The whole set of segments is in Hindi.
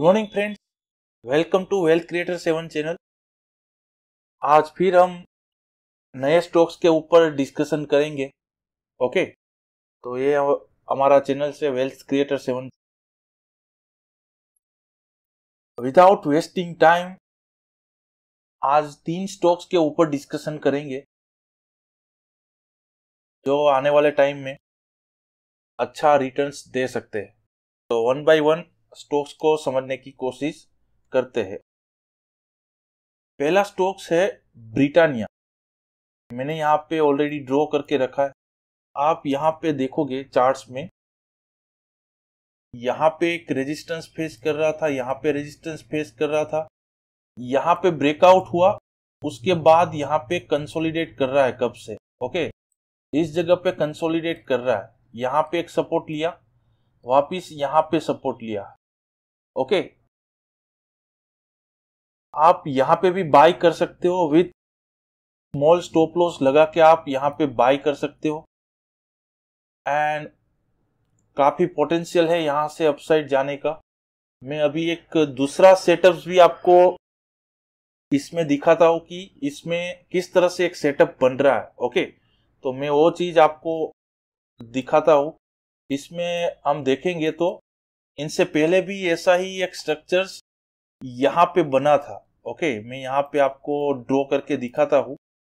good morning friends welcome to wealth creator seven channel आज फिर हम नए स्टॉक्स के ऊपर डिस्कशन करेंगे ओके तो ये हमारा चैनल से wealth creator seven without wasting time आज तीन स्टॉक्स के ऊपर डिस्कशन करेंगे जो आने वाले टाइम में अच्छा रिटर्न्स दे सकते हैं तो वन बाय वन स्टोक्स को समझने की कोशिश करते हैं पहला स्टोक्स है ब्रिटानिया मैंने यहाँ पे ऑलरेडी ड्रॉ करके रखा है आप यहाँ पे देखोगे चार्ट्स में यहाँ पे एक रेजिस्टेंस फेस कर रहा था यहाँ पे रेजिस्टेंस फेस कर रहा था यहाँ पे ब्रेकआउट हुआ उसके बाद यहाँ पे कंसोलिडेट कर रहा है कब से ओके इस जगह पे कंसोलिडेट कर रहा है यहाँ पे एक सपोर्ट लिया वापिस यहाँ पे सपोर्ट लिया ओके आप यहां पे भी बाय कर सकते हो विथ स्मॉल स्टॉप लॉस लगा के आप यहां पे बाय कर सकते हो एंड काफी पोटेंशियल है यहां से अपसाइड जाने का मैं अभी एक दूसरा सेटअप भी आपको इसमें दिखाता हूं कि इसमें किस तरह से एक सेटअप बन रहा है ओके तो मैं वो चीज आपको दिखाता हूं इसमें हम देखेंगे तो इनसे पहले भी ऐसा ही एक स्ट्रक्चर यहाँ पे बना था ओके मैं यहाँ पे आपको ड्रॉ करके दिखाता हूँ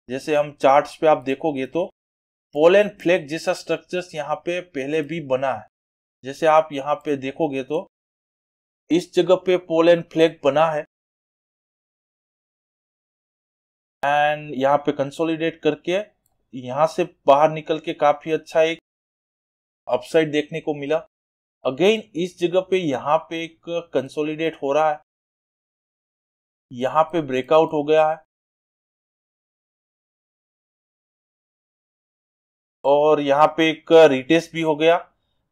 जैसे हम चार्ट्स पे आप देखोगे तो पोल एंड फ्लैग जैसा स्ट्रक्चर्स यहाँ पे पहले भी बना है जैसे आप यहाँ पे देखोगे तो इस जगह पे पोल एंड फ्लैग बना है एंड यहाँ पे कंसोलिडेट करके यहाँ से बाहर निकल के काफी अच्छा एक अपसाइड देखने को मिला अगेन इस जगह पे यहाँ पे एक कंसोलिडेट हो रहा है यहाँ पे ब्रेकआउट हो गया है और यहाँ पे एक रिटेस्ट भी हो गया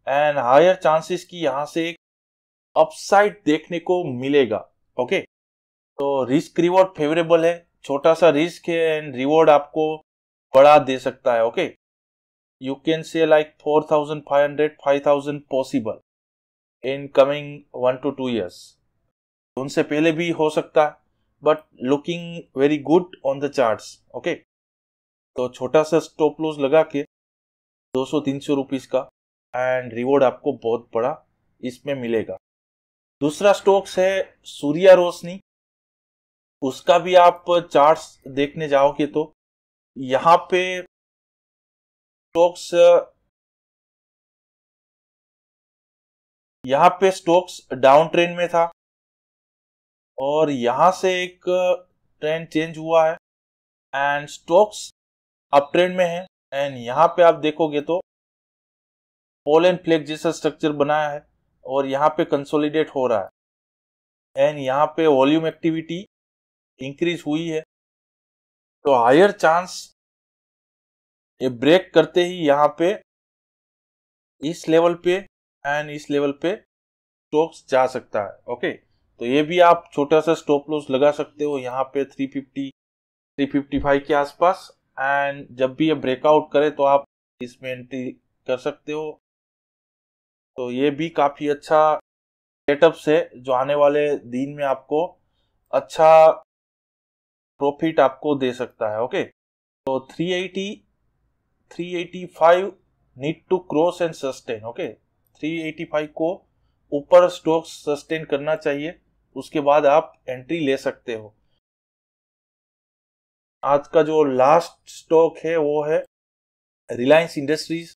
एंड हायर चांसेस की यहाँ से एक अपसाइड देखने को मिलेगा ओके तो रिस्क रिवॉर्ड फेवरेबल है छोटा सा रिस्क है एंड रिवॉर्ड आपको बड़ा दे सकता है okay you can say like four thousand five hundred five thousand possible in coming one two two years उनसे पहले भी हो सकता है but looking very good on the charts okay तो छोटा सा स्टॉप लॉस लगा के 200-300 रुपीस का एंड रिवॉर्ड आपको बहुत बड़ा इसमें मिलेगा दूसरा स्टॉक्स है सूर्या रोशनी उसका भी आप चार्ट्स देखने जाओगे तो यहाँ पे स्टॉक्स यहाँ पे स्टोक्स डाउन ट्रेंड में था और यहां से एक ट्रेंड चेंज हुआ है एंड स्टोक्स अप ट्रेंड में है एंड यहाँ पे आप देखोगे तो पोल एंड फ्लेक जैसा स्ट्रक्चर बनाया है और यहाँ पे कंसोलिडेट हो रहा है एंड यहाँ पे वॉल्यूम एक्टिविटी इंक्रीज हुई है तो हायर चांस ये ब्रेक करते ही यहाँ पे इस लेवल पे एंड इस लेवल पे स्टॉप जा सकता है ओके तो ये भी आप छोटा सा स्टॉप लॉस लगा सकते हो यहाँ पे 350 355 के आसपास एंड जब भी ये ब्रेकआउट करे तो आप इसमें एंट्री कर सकते हो तो ये भी काफ़ी अच्छा सेटअप से जो आने वाले दिन में आपको अच्छा प्रॉफिट आपको दे सकता है ओके तो 380 385 need to cross and sustain okay 385 को ऊपर स्टॉक सस्टेन करना चाहिए उसके बाद आप एंट्री ले सकते हो आज का जो लास्ट स्टॉक है वो है रिलायंस इंडस्ट्रीज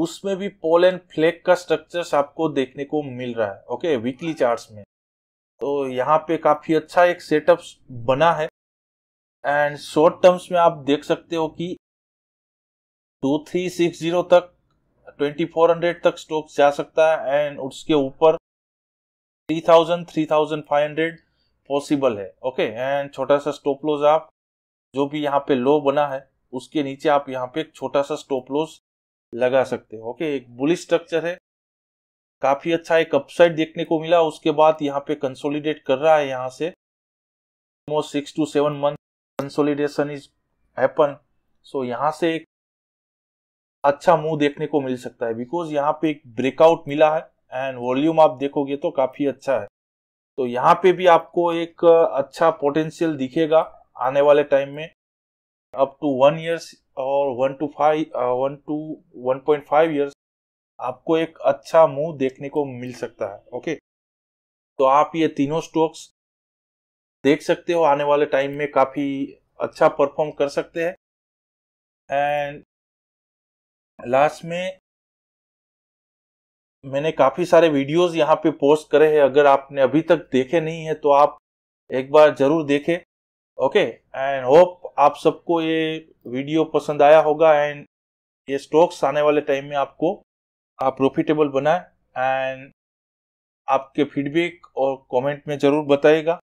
उसमें भी पोल एंड फ्लैग का स्ट्रक्चर्स आपको देखने को मिल रहा है ओके वीकली चार्ट्स में तो यहाँ पे काफी अच्छा एक सेटअप बना है एंड शॉर्ट टर्म्स में आप देख सकते हो कि 2360 तक 2400 तक स्टॉक जा सकता है एंड उसके ऊपर 3000 3500 पॉसिबल है ओके एंड छोटा सा स्टॉप लॉस आप जो भी यहाँ पे लो बना है उसके नीचे आप यहाँ पे एक छोटा सा स्टॉप लॉस लगा सकते हो ओके एक बुलिस स्ट्रक्चर है काफी अच्छा एक अपसाइड देखने को मिला उसके बाद यहाँ पे कंसोलिडेट कर रहा है यहाँ से almost six to seven month consolidation is happen so यहाँ से एक अच्छा मूव देखने को मिल सकता है बिकॉज यहाँ पे एक ब्रेकआउट मिला है एंड वॉल्यूम आप देखोगे तो काफी अच्छा है तो यहाँ पे भी आपको एक अच्छा पोटेंशियल दिखेगा आने वाले टाइम में अप टू वन ईयर्स और one two five one two one point five years आपको एक अच्छा मूव देखने को मिल सकता है ओके तो आप ये तीनों स्टॉक्स देख सकते हो आने वाले टाइम में काफ़ी अच्छा परफॉर्म कर सकते हैं एंड लास्ट में मैंने काफ़ी सारे वीडियोस यहाँ पे पोस्ट करे हैं अगर आपने अभी तक देखे नहीं है तो आप एक बार ज़रूर देखें ओके एंड होप आप सबको ये वीडियो पसंद आया होगा एंड ये स्टॉक्स आने वाले टाइम में आपको आप प्रॉफिटेबल बनाए एंड आपके फीडबैक और कमेंट में ज़रूर बताएगा